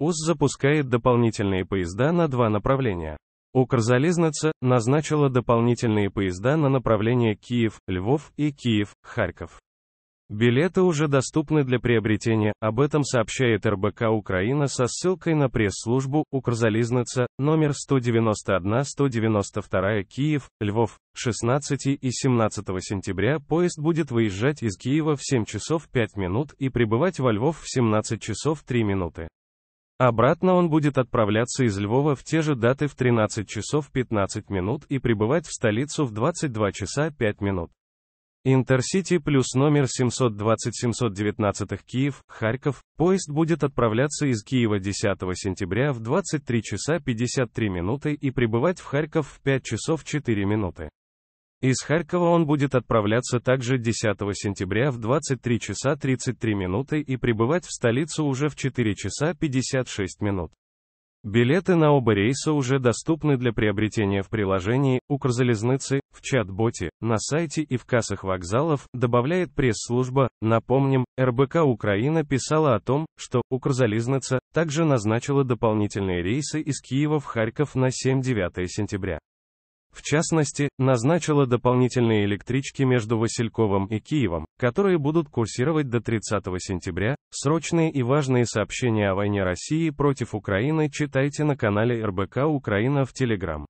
УЗ запускает дополнительные поезда на два направления. Укрзалезница назначила дополнительные поезда на направления Киев, Львов и Киев, Харьков. Билеты уже доступны для приобретения, об этом сообщает РБК Украина со ссылкой на пресс-службу Укрзалезница номер 191-192 Киев, Львов, 16 и 17 сентября поезд будет выезжать из Киева в 7 часов 5 минут и прибывать во Львов в 17 часов 3 минуты. Обратно он будет отправляться из Львова в те же даты в 13 часов 15 минут и прибывать в столицу в 22 часа 5 минут. Интерсити плюс номер 720-719 Киев, Харьков, поезд будет отправляться из Киева 10 сентября в 23 часа 53 минуты и прибывать в Харьков в 5 часов 4 минуты. Из Харькова он будет отправляться также 10 сентября в 23 часа 33 минуты и прибывать в столицу уже в 4 часа 56 минут. Билеты на оба рейса уже доступны для приобретения в приложении «Укрзалезницы», в чат-боте, на сайте и в кассах вокзалов, добавляет пресс-служба. Напомним, РБК Украина писала о том, что «Укрзалезница» также назначила дополнительные рейсы из Киева в Харьков на 7-9 сентября. В частности, назначила дополнительные электрички между Васильковым и Киевом, которые будут курсировать до 30 сентября. Срочные и важные сообщения о войне России против Украины читайте на канале РБК Украина в Телеграм.